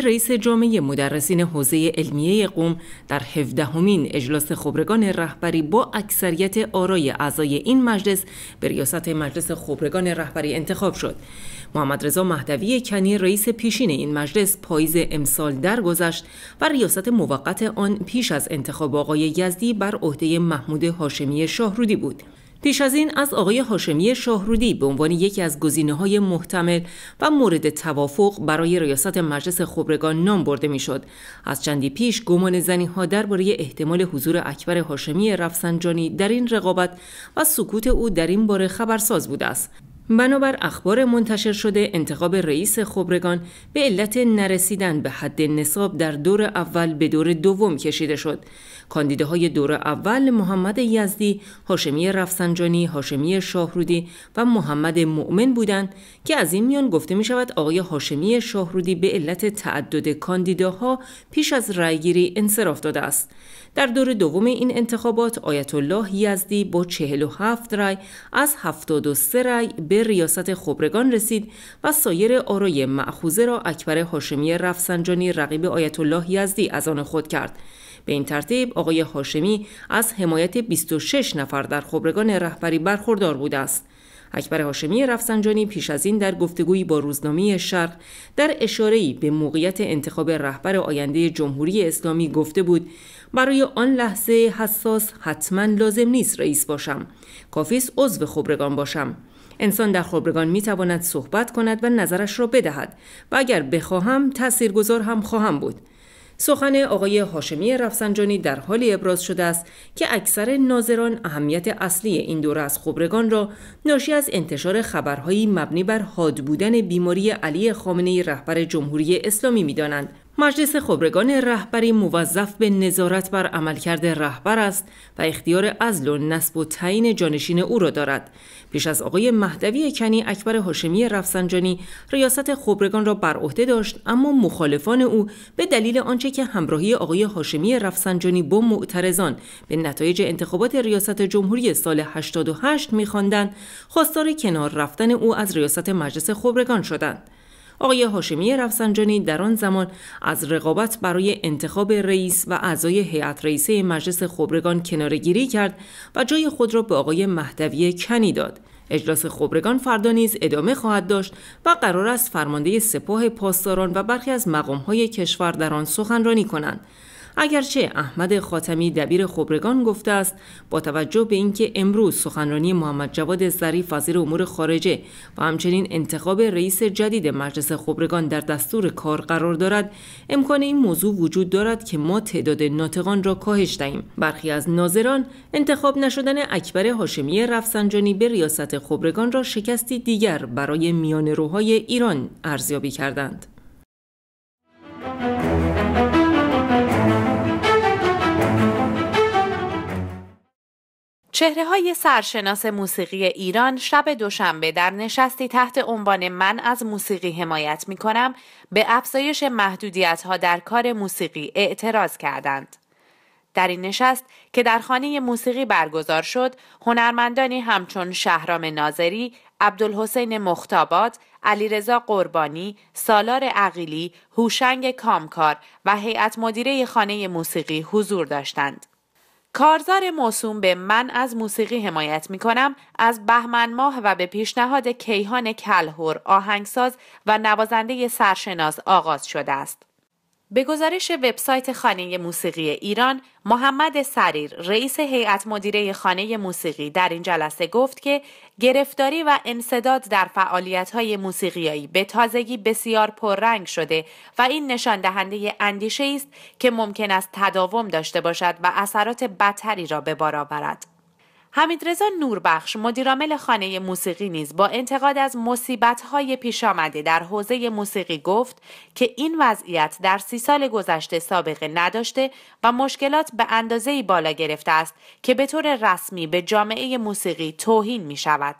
رئیس جامعه مدرسین حوزه علمیه قوم در هفدهمین اجلاس خبرگان رهبری با اکثریت آرای اعضای این مجلس به ریاست مجلس خبرگان رهبری انتخاب شد. محمد رضا مهدوی کنی رئیس پیشین این مجلس پاییز امسال درگذشت و ریاست موقت آن پیش از انتخاب آقای یزدی بر عهده محمود هاشمی شاهرودی بود. پیش از این از آقای هاشمی شاهرودی به عنوان یکی از گزینه های محتمل و مورد توافق برای ریاست مجلس خبرگان نام برده میشد. از چندی پیش گمان زنی ها درباره احتمال حضور اکبر هاشمی رفسنجانی در این رقابت و سکوت او در این باره خبرساز بوده است. بنابر اخبار منتشر شده انتخاب رئیس خبرگان به علت نرسیدن به حد نصاب در دور اول به دور دوم کشیده شد کاندیداهای دور اول محمد یزدی، هاشمی رفسنجانی، هاشمی شاهرودی و محمد مؤمن بودند که از این میان گفته می شود آقای هاشمی شاهرودی به علت تعدد کاندیداها پیش از رأیگیری انصراف داده است. در دور دوم این انتخابات آیت الله یزدی با 47 رای از 73 رای به ریاست خبرگان رسید و سایر آرای معخوزه را اکبر هاشمی رفسنجانی رقیب آیت الله یزدی از آن خود کرد. به این ترتیب آقای هاشمی از حمایت 26 نفر در خبرگان رهبری برخوردار بوده است. اکبر هاشمی رفسنجانی پیش از این در گفتگویی با روزنامه شرق در اشارهی به موقعیت انتخاب رهبر آینده جمهوری اسلامی گفته بود برای آن لحظه حساس حتما لازم نیست رئیس باشم کافیس عضو خبرگان باشم انسان در خبرگان می تواند صحبت کند و نظرش را بدهد و اگر بخواهم تاثیرگذار هم خواهم بود سخن آقای هاشمی رفسنجانی در حالی ابراز شده است که اکثر ناظران اهمیت اصلی این دوره از خبرگان را ناشی از انتشار خبرهایی مبنی بر حاد بودن بیماری علی خامنهای رهبر جمهوری اسلامی میدانند مجلس خبرگان رهبری موظف به نظارت بر عملکرد رهبر است و اختیار ازل و نصب و تعیین جانشین او را دارد پیش از آقای مهدوی کنی اکبر هاشمی رفسنجانی ریاست خبرگان را بر عهده داشت اما مخالفان او به دلیل آنچه که همراهی آقای هاشمی رفسنجانی با معترضان به نتایج انتخابات ریاست جمهوری سال 88 می‌خواندند خواستار کنار رفتن او از ریاست مجلس خبرگان شدند آقای هاشمی رفسنجانی در آن زمان از رقابت برای انتخاب رئیس و اعضای هیئت رئیسه مجلس خبرگان کنارگیری کرد و جای خود را به آقای مهدوی کنی داد اجلاس خبرگان فردا نیز ادامه خواهد داشت و قرار است فرمانده سپاه پاسداران و برخی از مقامهای کشور در آن سخنرانی کنند اگرچه احمد خاتمی دبیر خبرگان گفته است با توجه به اینکه امروز سخنرانی محمد جواد ظریف وزیر امور خارجه و همچنین انتخاب رئیس جدید مجلس خبرگان در دستور کار قرار دارد امکان این موضوع وجود دارد که ما تعداد ناطقان را کاهش دهیم برخی از ناظران انتخاب نشدن اکبر هاشمی رفسنجانی به ریاست خبرگان را شکستی دیگر برای میان روهای ایران ارزیابی کردند چهره های سرشناس موسیقی ایران شب دوشنبه در نشستی تحت عنوان من از موسیقی حمایت می کنم به افزایش محدودیت ها در کار موسیقی اعتراض کردند. در این نشست که در خانه موسیقی برگزار شد، هنرمندانی همچون شهرام ناظری، عبدالحسین مختابات، علیرضا قربانی، سالار عقیلی، هوشنگ کامکار و هیئت مدیره خانه موسیقی حضور داشتند. کارزار موسوم به من از موسیقی حمایت می کنم از بهمن ماه و به پیشنهاد کیهان کلهور آهنگساز و نوازنده سرشناس آغاز شده است. به گزارش وبسایت خانه موسیقی ایران، محمد سریر رئیس هیئت مدیره خانه موسیقی در این جلسه گفت که گرفتاری و انصداد در فعالیت‌های موسیقیایی به تازگی بسیار پررنگ شده و این نشان دهنده اندیشه است که ممکن است تداوم داشته باشد و اثرات بدتری را به بار آورد. رضا نوربخش مدیرامل خانه موسیقی نیز با انتقاد از های پیش آمده در حوزه موسیقی گفت که این وضعیت در سی سال گذشته سابقه نداشته و مشکلات به اندازه بالا گرفته است که به طور رسمی به جامعه موسیقی توهین می شود.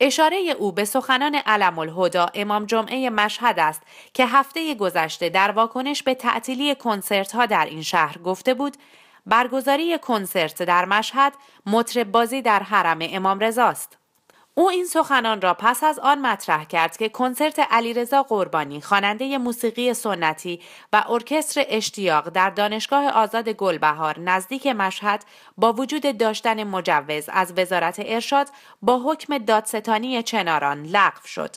اشاره او به سخنان علم الهدا امام جمعه مشهد است که هفته گذشته در واکنش به تعطیلی کنسرت ها در این شهر گفته بود برگزاری کنسرت در مشهد مطرب بازی در حرم امام رضاست. او این سخنان را پس از آن مطرح کرد که کنسرت علیرضا قربانی خواننده موسیقی سنتی و ارکستر اشتیاق در دانشگاه آزاد گلبهار نزدیک مشهد با وجود داشتن مجوز از وزارت ارشاد با حکم دادستانی چناران لغو شد.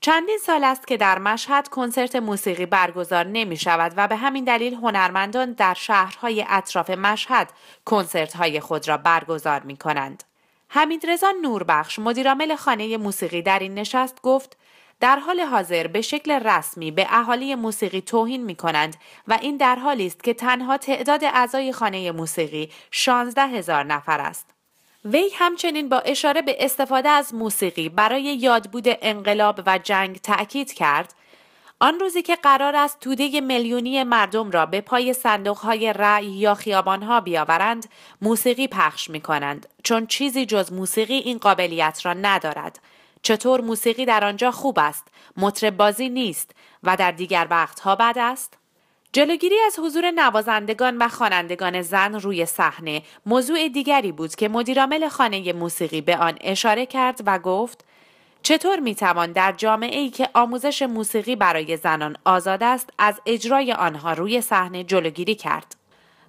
چندین سال است که در مشهد کنسرت موسیقی برگزار نمی شود و به همین دلیل هنرمندان در شهرهای اطراف مشهد کنسرت های خود را برگزار می کنند. حمیدرضا نوربخش مدیرامل خانه موسیقی در این نشست گفت در حال حاضر به شکل رسمی به اهالی موسیقی توهین می کنند و این در حالی است که تنها تعداد اعضای خانه موسیقی 16 هزار نفر است. وی همچنین با اشاره به استفاده از موسیقی برای یادبود انقلاب و جنگ تأکید کرد آن روزی که قرار است توده میلیونی مردم را به پای صندوقهای رأی یا خیابانها بیاورند موسیقی پخش می کنند چون چیزی جز موسیقی این قابلیت را ندارد چطور موسیقی در آنجا خوب است مطرب بازی نیست و در دیگر وقتها بد است جلوگیری از حضور نوازندگان و خوانندگان زن روی صحنه موضوع دیگری بود که مدیرامل خانه موسیقی به آن اشاره کرد و گفت چطور میتوان در جامعه ای که آموزش موسیقی برای زنان آزاد است از اجرای آنها روی صحنه جلوگیری کرد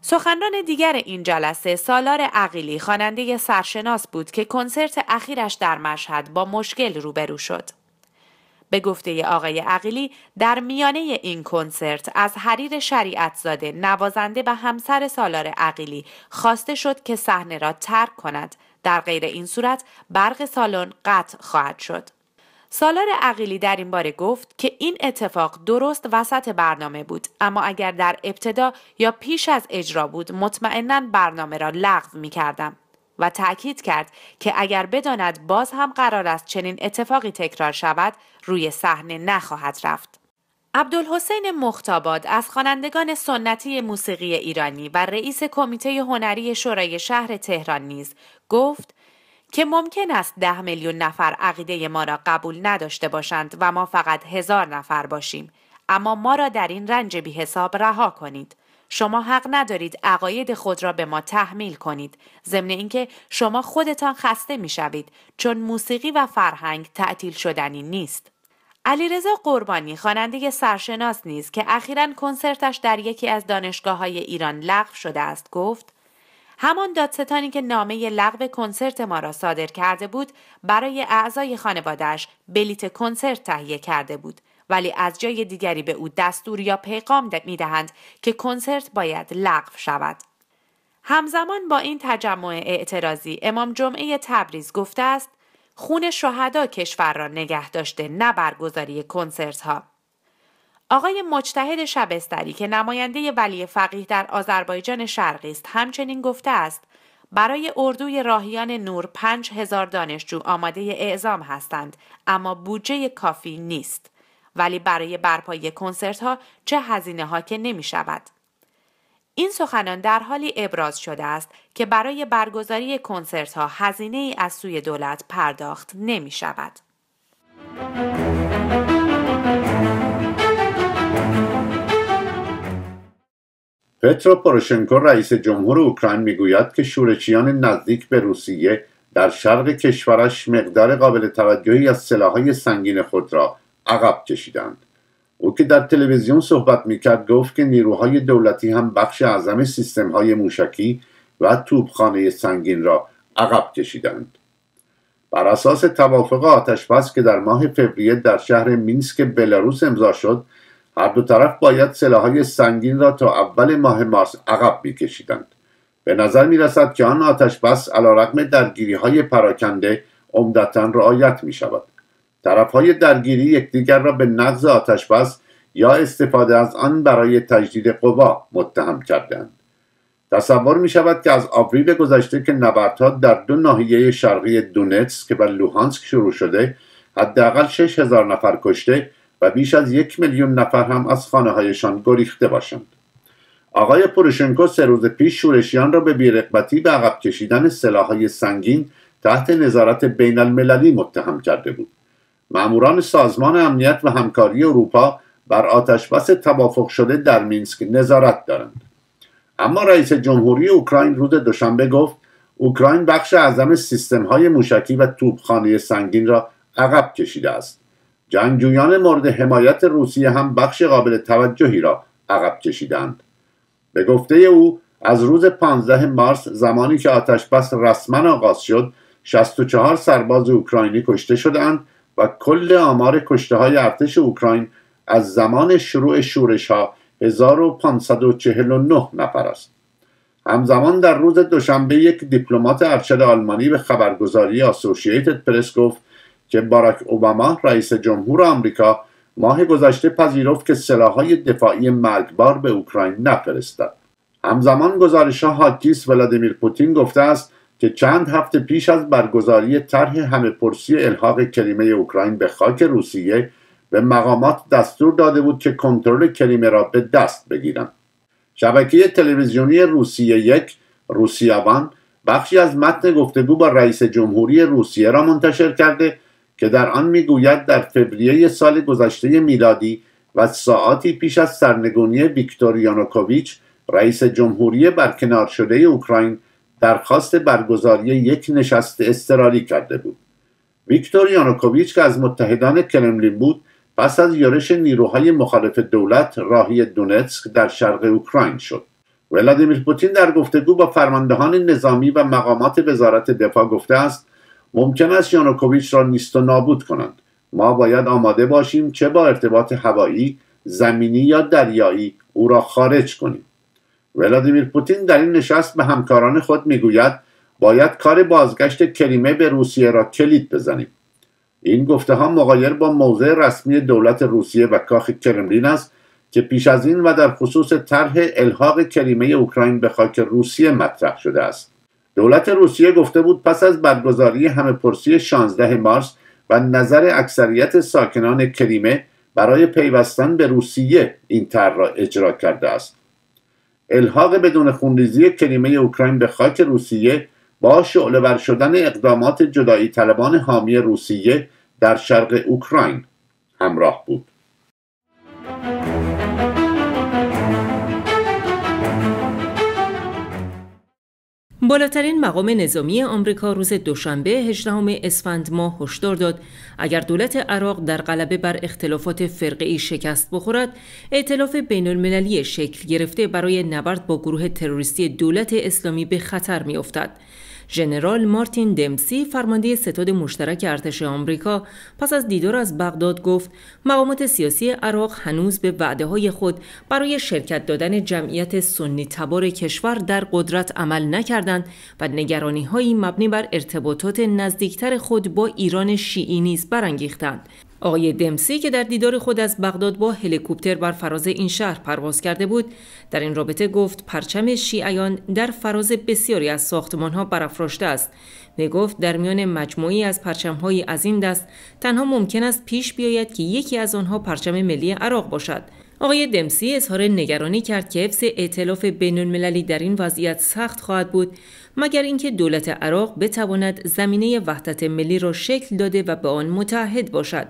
سخنران دیگر این جلسه سالار عقیلی خواننده سرشناس بود که کنسرت اخیرش در مشهد با مشکل روبرو شد به گفته آقای عقیلی در میانه این کنسرت از حریر شریعت زاده نوازنده و همسر سالار عقیلی خواسته شد که صحنه را ترک کند در غیر این صورت برق سالن قطع خواهد شد سالار عقیلی در این باره گفت که این اتفاق درست وسط برنامه بود اما اگر در ابتدا یا پیش از اجرا بود مطمئنا برنامه را لغو می کردم و تأکید کرد که اگر بداند باز هم قرار است چنین اتفاقی تکرار شود روی صحنه نخواهد رفت. عبدالحسین مختاباد از خوانندگان سنتی موسیقی ایرانی و رئیس کمیته هنری شورای شهر تهران نیز گفت که ممکن است ده میلیون نفر عقیده ما را قبول نداشته باشند و ما فقط هزار نفر باشیم اما ما را در این رنج بی حساب رها کنید شما حق ندارید عقاید خود را به ما تحمیل کنید ضمن اینکه شما خودتان خسته میشوید چون موسیقی و فرهنگ تعطیل شدنی نیست علیرضا قربانی خواننده سرشناس نیز که اخیرا کنسرتش در یکی از دانشگاه های ایران لغو شده است گفت همان دادستانی که نامه لغو کنسرت ما را صادر کرده بود برای اعضای خانوادهش بلیت کنسرت تهیه کرده بود ولی از جای دیگری به او دستور یا پیغام میدهند که کنسرت باید لغو شود همزمان با این تجمع اعتراضی امام جمعه تبریز گفته است خون شهدا کشور را نگه داشته نه برگزاری کنسرت ها. آقای مجتهد شبستری که نماینده ولی فقیه در آذربایجان شرقی است همچنین گفته است برای اردوی راهیان نور پنج هزار دانشجو آماده اعزام هستند اما بودجه کافی نیست. ولی برای برپایی کنسرت ها چه هزینه ها که نمی شود. این سخنان در حالی ابراز شده است که برای برگزاری کنسرت ها هزینه ای از سوی دولت پرداخت نمی شود. پترو پروشنکو رئیس جمهور اوکراین میگوید که شورشیان نزدیک به روسیه در شرق کشورش مقدار قابل توجهی از سلاحهای سنگین خود را عقب کشیدند او که در تلویزیون صحبت میکرد گفت که نیروهای دولتی هم بخش اعظم سیستم های موشکی و توپخانه سنگین را عقب کشیدند بر اساس توافق آتشبس که در ماه فوریه در شهر مینسک بلاروس امضا شد هر دو طرف باید سلاحهای سنگین را تا اول ماه مارس عقب میکشیدند به نظر میرسد که آن آتشبس علیرغم درگیریهای های پراکنده عمدتا رعایت میشود های درگیری یکدیگر را به نقض آتشبس یا استفاده از آن برای تجدید قوا متهم کردند تصور می شود که از آوریل گذشته که نبردها در دو ناحیه شرقی که و لوهانسک شروع شده حداقل هزار نفر کشته و بیش از یک میلیون نفر هم از خانه هایشان گریخته باشند آقای پروشنکو سه روز پیش شورشیان را به بیرقبتی به عقب کشیدن سلاحهای سنگین تحت نظارت بین المللی متهم کرده بود معموران سازمان امنیت و همکاری اروپا بر آتشبس توافق شده در مینسک نظارت دارند اما رئیس جمهوری اوکراین روز دوشنبه گفت اوکراین بخش اعظم سیستم های موشکی و توپخانه سنگین را عقب کشیده است جنگجویان مورد حمایت روسیه هم بخش قابل توجهی را عقب کشیدند به گفته او از روز 15 مارس زمانی که بس رسما آغاز شد 64 سرباز اوکراینی کشته شدند و کل آمار کشته های ارتش اوکراین از زمان شروع شورش ها 1549 نفر است همزمان در روز دوشنبه یک دیپلمات ارشد آلمانی به خبرگزاری آسوشیتد پرس گفت که باراک اوباما رئیس جمهور آمریکا ماه گذشته پذیرفت که سلاحهای دفاعی مرگبار به اوکراین نفرستد همزمان گزارش ها هاکیس ولادیمیر پوتین گفته است که چند هفته پیش از برگزاری طرح همه پرسی الحاق کریمه اوکراین به خاک روسیه به مقامات دستور داده بود که کنترل کریمه را به دست بگیرند شبکه تلویزیونی روسیه یک روسیاوان بخشی از متن گفتگو با رئیس جمهوری روسیه را منتشر کرده که در آن میگوید در فوریه سال گذشته میلادی و ساعاتی پیش از سرنگونی ویکتور یانوکوویچ رئیس جمهوری برکنار شده اوکراین درخواست برگزاری یک نشست اضطراری کرده بود ویکتور یانوکوویچ که از متحدان کرملین بود پس از یورش نیروهای مخالف دولت راهی دونتسک در شرق اوکراین شد ولادیمیر پوتین در گفتگو با فرماندهان نظامی و مقامات وزارت دفاع گفته است ممکن است یانوکوویچ را نیست و نابود کنند ما باید آماده باشیم چه با ارتباط هوایی زمینی یا دریایی او را خارج کنیم ولادیمیر پوتین در این نشست به همکاران خود میگوید باید کار بازگشت کریمه به روسیه را کلید بزنیم این گفته ها مغایر با موضع رسمی دولت روسیه و کاخ کرملین است که پیش از این و در خصوص طرح الحاق کریمه اوکراین به خاک روسیه مطرح شده است دولت روسیه گفته بود پس از برگزاری همه پرسی 16 مارس و نظر اکثریت ساکنان کریمه برای پیوستن به روسیه این طرح را اجرا کرده است الحاق بدون خونریزی کریمه اوکراین به خاک روسیه با بر شدن اقدامات جدایی طلبان حامی روسیه در شرق اوکراین همراه بود بالاترین مقام نظامی آمریکا روز دوشنبه 18 اسفند ماه هشدار داد اگر دولت عراق در غلبه بر اختلافات فرقه شکست بخورد ائتلاف بین المللی شکل گرفته برای نبرد با گروه تروریستی دولت اسلامی به خطر می افتد. ژنرال مارتین دمسی فرمانده ستاد مشترک ارتش آمریکا پس از دیدار از بغداد گفت مقامات سیاسی عراق هنوز به وعده های خود برای شرکت دادن جمعیت سنی تبار کشور در قدرت عمل نکردند و نگرانی هایی مبنی بر ارتباطات نزدیکتر خود با ایران شیعی نیز برانگیختند آقای دمسی که در دیدار خود از بغداد با هلیکوپتر بر فراز این شهر پرواز کرده بود در این رابطه گفت پرچم شیعیان در فراز بسیاری از ساختمان ها برافراشته است و گفت در میان مجموعی از پرچم از این دست تنها ممکن است پیش بیاید که یکی از آنها پرچم ملی عراق باشد آقای دمسی اظهار نگرانی کرد که حفظ ائتلاف بینالمللی در این وضعیت سخت خواهد بود مگر اینکه دولت عراق بتواند زمینه وحدت ملی را شکل داده و به آن متحد باشد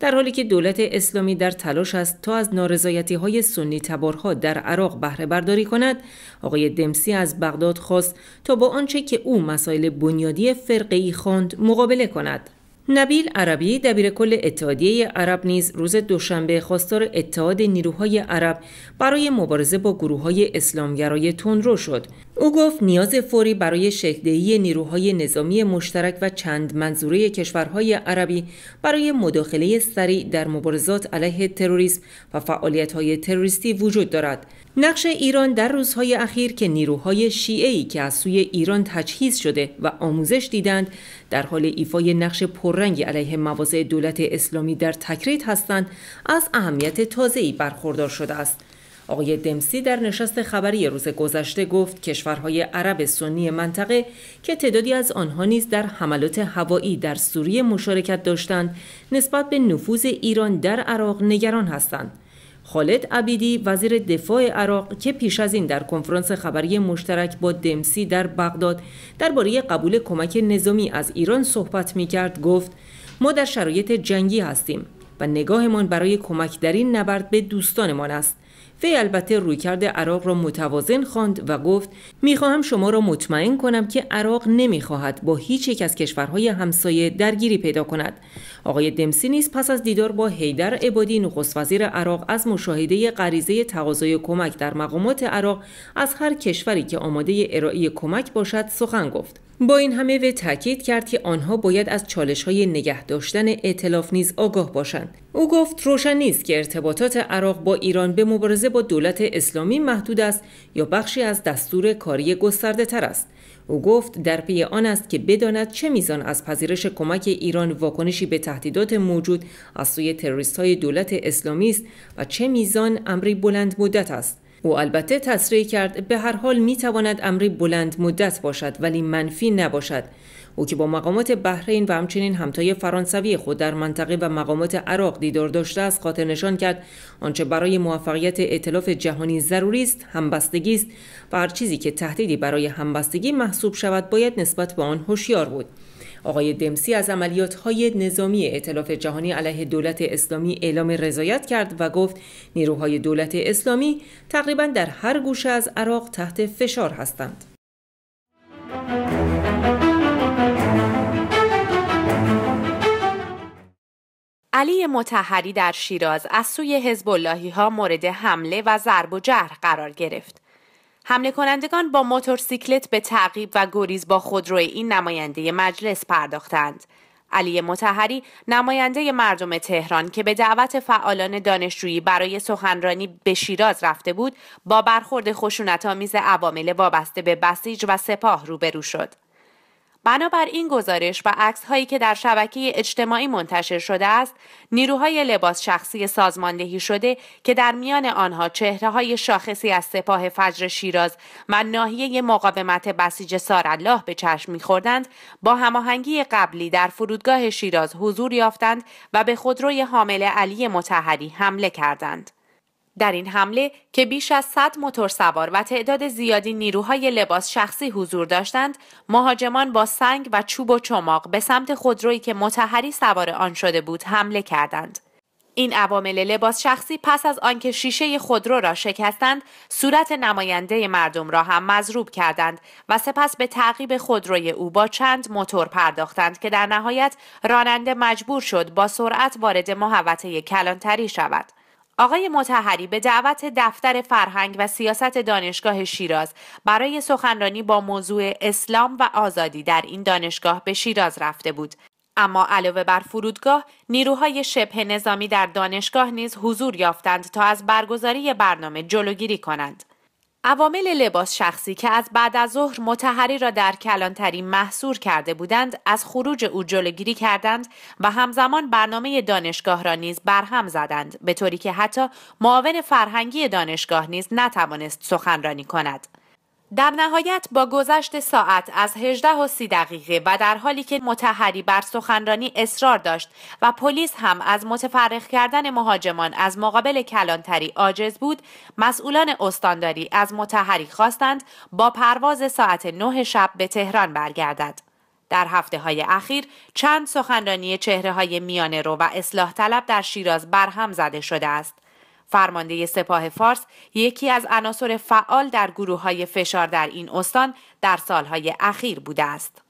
در حالی که دولت اسلامی در تلاش است تا از نارضایتی های سنی تبارها در عراق بهره برداری کند آقای دمسی از بغداد خواست تا با آنچه که او مسائل بنیادی فرقه ای خواند مقابله کند نبیل عربی دبیر کل اتحادیه عرب نیز روز دوشنبه خواستار اتحاد نیروهای عرب برای مبارزه با گروه های اسلامگرای تندرو شد او گفت نیاز فوری برای شکدهی نیروهای نظامی مشترک و چند منظوره کشورهای عربی برای مداخله سریع در مبارزات علیه تروریسم و فعالیتهای تروریستی وجود دارد. نقش ایران در روزهای اخیر که نیروهای شیعی که از سوی ایران تجهیز شده و آموزش دیدند در حال ایفای نقش پررنگی علیه مواضع دولت اسلامی در تکریت هستند از اهمیت تازه‌ای برخوردار شده است. آقای دمسی در نشست خبری روز گذشته گفت کشورهای عرب سنی منطقه که تعدادی از آنها نیز در حملات هوایی در سوریه مشارکت داشتند نسبت به نفوذ ایران در عراق نگران هستند خالد عبیدی وزیر دفاع عراق که پیش از این در کنفرانس خبری مشترک با دمسی در بغداد درباره قبول کمک نظامی از ایران صحبت می کرد گفت ما در شرایط جنگی هستیم و نگاهمان برای کمک در این نبرد به دوستانمان است وی البته رویکرد عراق را متوازن خواند و گفت میخواهم شما را مطمئن کنم که عراق نمیخواهد با هیچ یک از کشورهای همسایه درگیری پیدا کند آقای دمسی نیز پس از دیدار با حیدر عبادی نخست وزیر عراق از مشاهده غریزه تقاضای کمک در مقامات عراق از هر کشوری که آماده ارائه کمک باشد سخن گفت با این همه وی تاکید کرد که آنها باید از چالش های نگه داشتن اعتلاف نیز آگاه باشند او گفت روشن نیست که ارتباطات عراق با ایران به مبارزه با دولت اسلامی محدود است یا بخشی از دستور کاری گسترده تر است او گفت در پی آن است که بداند چه میزان از پذیرش کمک ایران واکنشی به تهدیدات موجود از سوی تروریست های دولت اسلامی است و چه میزان امری بلند مدت است او البته تصریح کرد به هر حال می تواند امری بلند مدت باشد ولی منفی نباشد او که با مقامات بحرین و همچنین همتای فرانسوی خود در منطقه و مقامات عراق دیدار داشته است خاطر نشان کرد آنچه برای موفقیت اطلاف جهانی ضروری است همبستگی است و هر چیزی که تهدیدی برای همبستگی محسوب شود باید نسبت به آن هوشیار بود آقای دمسی از عملیات های نظامی اطلاف جهانی علیه دولت اسلامی اعلام رضایت کرد و گفت نیروهای دولت اسلامی تقریبا در هر گوشه از عراق تحت فشار هستند. علی متحری در شیراز از سوی حزب ها مورد حمله و ضرب و جرح قرار گرفت. حمله کنندگان با موتورسیکلت به تعقیب و گریز با خودروی این نماینده مجلس پرداختند. علی متحری نماینده مردم تهران که به دعوت فعالان دانشجویی برای سخنرانی به شیراز رفته بود با برخورد خشونت آمیز عوامل وابسته به بسیج و سپاه روبرو شد بنابر این گزارش و عکس هایی که در شبکه اجتماعی منتشر شده است نیروهای لباس شخصی سازماندهی شده که در میان آنها چهره های شاخصی از سپاه فجر شیراز و ناحیه مقاومت بسیج سارالله به چشم میخوردند با هماهنگی قبلی در فرودگاه شیراز حضور یافتند و به خودروی حامل علی متحری حمله کردند در این حمله که بیش از 100 سوار و تعداد زیادی نیروهای لباس شخصی حضور داشتند، مهاجمان با سنگ و چوب و چماق به سمت خودرویی که متحری سوار آن شده بود حمله کردند. این عوامل لباس شخصی پس از آنکه شیشه خودرو را شکستند، صورت نماینده مردم را هم مضروب کردند و سپس به تعقیب خودروی او با چند موتور پرداختند که در نهایت راننده مجبور شد با سرعت وارد محوطه کلانتری شود. آقای متحری به دعوت دفتر فرهنگ و سیاست دانشگاه شیراز برای سخنرانی با موضوع اسلام و آزادی در این دانشگاه به شیراز رفته بود اما علاوه بر فرودگاه نیروهای شبه نظامی در دانشگاه نیز حضور یافتند تا از برگزاری برنامه جلوگیری کنند عوامل لباس شخصی که از بعد از ظهر متحری را در کلانتری محصور کرده بودند از خروج او جلوگیری کردند و همزمان برنامه دانشگاه را نیز برهم زدند به طوری که حتی معاون فرهنگی دانشگاه نیز نتوانست سخنرانی کند در نهایت با گذشت ساعت از 18 و 30 دقیقه و در حالی که متحری بر سخنرانی اصرار داشت و پلیس هم از متفرق کردن مهاجمان از مقابل کلانتری عاجز بود مسئولان استانداری از متحری خواستند با پرواز ساعت 9 شب به تهران برگردد در هفته های اخیر چند سخنرانی چهره های میانه رو و اصلاح طلب در شیراز برهم زده شده است فرمانده سپاه فارس یکی از عناصر فعال در گروه های فشار در این استان در سالهای اخیر بوده است.